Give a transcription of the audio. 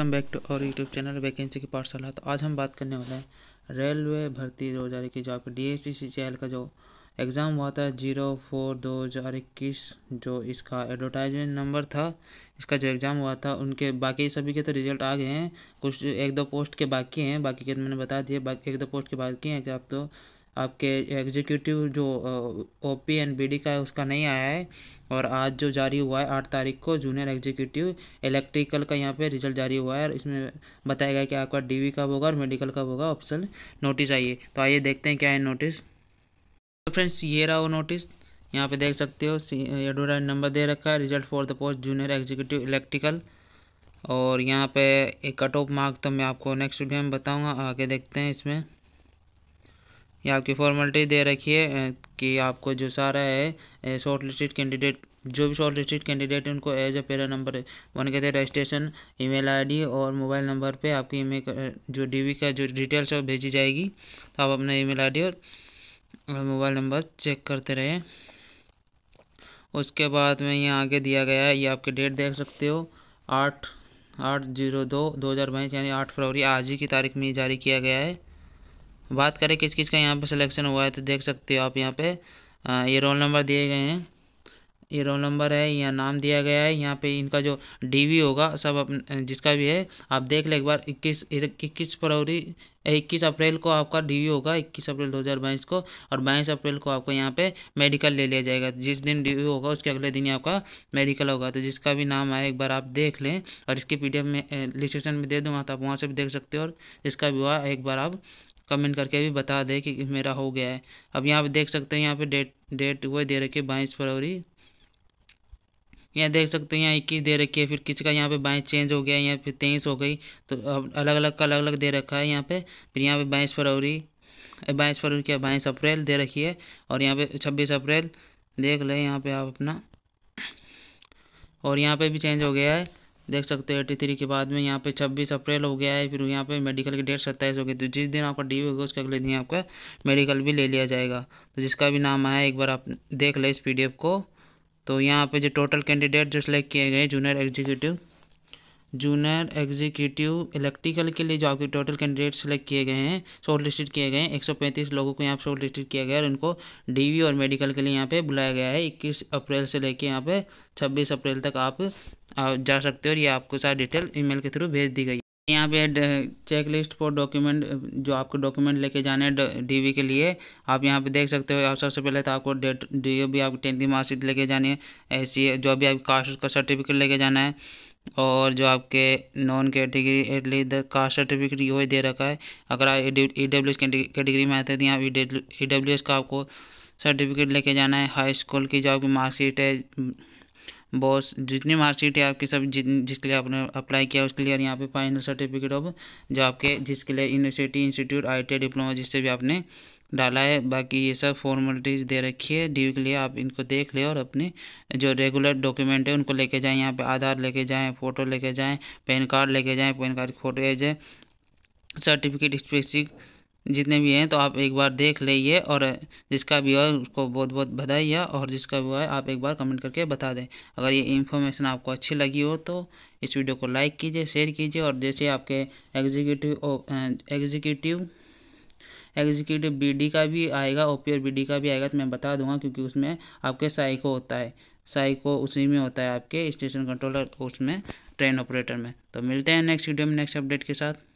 welcome back to our YouTube channel vacancy की पाठशाला तो आज हम बात करने वाले हैं रेलवे भर्ती दो हज़ार इक्कीस जो आपके D S C C L का जो एग्ज़ाम हुआ था जीरो फोर दो हज़ार इक्कीस जो इसका एडवर्टाइजमेंट नंबर था इसका जो एग्ज़ाम हुआ था उनके बाकी सभी के तो रिजल्ट आ गए हैं कुछ एक दो पोस्ट के बाकी हैं बाकी के तो मैंने बता दिए बाकी एक दो पोस्ट के बाकी हैं कि आप तो आपके एग्जीक्यूटिव जो O P and B D का है उसका नहीं आया है और आज जो जारी हुआ है आठ तारीख को जूनियर एग्जीक्यूटिव इलेक्ट्रिकल का यहाँ पे रिजल्ट जारी हुआ है और इसमें बताया गया कि आपका डी वी कब होगा और मेडिकल कब होगा ऑप्शन नोटिस आइए तो आइए देखते हैं क्या है नोटिस तो फ्रेंड्स ये रहा वो नोटिस यहाँ पे देख सकते हो एडवर्टाइज नंबर दे रखा है result for the post junior executive electrical और यहाँ पे एक कट ऑफ मार्क तो मैं आपको नेक्स्ट वीडियो में बताऊँगा आगे देखते हैं इसमें ये आपकी फॉर्मेलिटी दे रखी है कि आपको जो सारा है शॉर्ट लिस्टेड कैंडिडेट जो भी शॉर्ट लिस्टेड कैंडिडेट है उनको एज ए पेरा नंबर वन के थे रजिस्ट्रेशन ईमेल आईडी और मोबाइल नंबर पे आपकी ईमेल जो डीवी का जो डिटेल्स है भेजी जाएगी तो आप अपना ईमेल आईडी और, और मोबाइल नंबर चेक करते रहें उसके बाद में यहाँ आगे दिया गया है ये आपके डेट देख सकते हो आठ आठ जीरो दो दो हज़ार बाईस यानी आठ फरवरी आज ही की तारीख में जारी किया गया है बात करें किस किस का यहाँ पे सिलेक्शन हुआ है तो देख सकते हो आप यहाँ पे ये रोल नंबर दिए गए हैं ये रोल नंबर है यहाँ नाम दिया गया है यहाँ पे इनका जो डीवी होगा सब जिसका भी है आप देख लें एक बार इक्कीस इक्कीस फरवरी इक्कीस अप्रैल को आपका डीवी होगा इक्कीस अप्रैल दो हज़ार बाईस को और बाईस अप्रैल को आपको यहाँ पे मेडिकल ले लिया जाएगा जिस दिन डीवी होगा उसके अगले दिन ही आपका मेडिकल होगा तो जिसका भी नाम आए एक बार आप देख लें और इसकी पी में डिस्क्रिप्शन में दे दूँगा तो आप वहाँ से भी देख सकते हो और इसका भी हुआ एक बार आप कमेंट करके भी बता दें कि मेरा हो गया है अब यहाँ पे देख सकते हैं यहाँ पे डेट डेट वो दे रखी है बाईस फरवरी यहाँ देख सकते हैं यहाँ इक्कीस दे रखी है फिर किसी का यहाँ पे बाईस चेंज हो गया यहाँ फिर तेईस हो गई तो अब अलग अलग का अलग अलग दे रखा है यहाँ पे फिर यहाँ पे बाईस फरवरी बाईस फरवरी क्या बाईस अप्रैल दे रखी है और यहाँ पे छब्बीस अप्रैल देख लें यहाँ पे आप अपना और यहाँ पे भी चेंज हो गया है देख सकते हो एटी थ्री के बाद में यहाँ पे छब्बीस अप्रैल हो गया है फिर यहाँ पे मेडिकल की डेट सत्ताईस हो गई तो जिस दिन आपका डी होगा उसके अगले दिन आपका मेडिकल भी ले लिया जाएगा तो जिसका भी नाम आया एक बार आप देख लें इस पी को तो यहाँ पे जो टोटल कैंडिडेट जो सिलेक्ट किए गए junior executive junior executive electrical के लिए जो आपके टोटल कैंडिडेट सेलेक्ट किए गए हैं शॉर्ट लिस्टेड किए गए हैं एक सौ पैंतीस लोगों को यहाँ पर शॉर्ट लिस्टेड किया गया है और उनको डीवी और मेडिकल के लिए यहाँ पे बुलाया गया है इक्कीस अप्रैल से लेके यहाँ पे छब्बीस अप्रैल तक आप जा सकते हो और ये आपको सारी डिटेल ईमेल के थ्रू भेज दी गई यहाँ पे चेक लिस्ट फॉर डॉक्यूमेंट जो आपको डॉक्यूमेंट लेके जाने हैं डीवी के लिए आप यहाँ पे देख सकते हो आप सबसे पहले तो आपको डेट डी ओ भी आपकी टेंथ की मार्कशीट लेके जानी है ऐसी जो भी आपकी कास्ट का सर्टिफिकेट लेके जाना है और जो आपके नॉन कैटेगरी एटली कास्ट सर्टिफिकेट ये दे रखा है अगर आप ई डब्ल्यू एस कैटेगरी में आते हैं तो यहाँ ई डब्ल्यू एस का आपको सर्टिफिकेट लेके जाना है हाई स्कूल की जो आपकी मार्कशीट है बॉस जितनी मार्कशीट है आपकी सब जिन जिसके लिए आपने अप्लाई किया उसके लिए यहाँ पे फाइनल सर्टिफिकेट ऑफ जो आपके जिसके लिए यूनिवर्सिटी इंस्टीट्यूट आई डिप्लोमा जिससे भी आपने डाला है बाकी ये सब फॉर्मेलिटीज़ दे रखी है ड्यू के लिए आप इनको देख लें और अपने जो रेगुलर डॉक्यूमेंट है उनको लेके जाएँ यहाँ पर आधार लेके जाएँ फ़ोटो लेके जाएँ पैन कार्ड लेके जाएँ पैन कार्ड की फ़ोटो भेजें सर्टिफिकेट स्पेसिक जितने भी हैं तो आप एक बार देख लीजिए और जिसका भी है उसको बहुत बहुत बधाई है और जिसका भी है आप एक बार कमेंट करके बता दें अगर ये इन्फॉर्मेशन आपको अच्छी लगी हो तो इस वीडियो को लाइक कीजिए शेयर कीजिए और जैसे आपके एग्जीक्यूटिव एग्जीक्यूटिव एग्जीक्यूटिव बीडी का भी आएगा बी बीडी का भी आएगा तो मैं बता दूंगा क्योंकि उसमें आपके साइको होता है साइको उसी में होता है आपके स्टेशन कंट्रोलर उसमें ट्रेन ऑपरेटर में तो मिलते हैं नेक्स्ट वीडियो में नेक्स्ट अपडेट के साथ